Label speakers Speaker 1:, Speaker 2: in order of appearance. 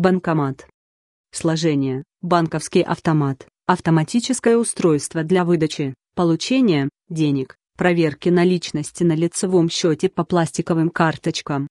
Speaker 1: Банкомат. Сложение. Банковский автомат. Автоматическое устройство для выдачи, получения, денег, проверки наличности на лицевом счете по пластиковым карточкам,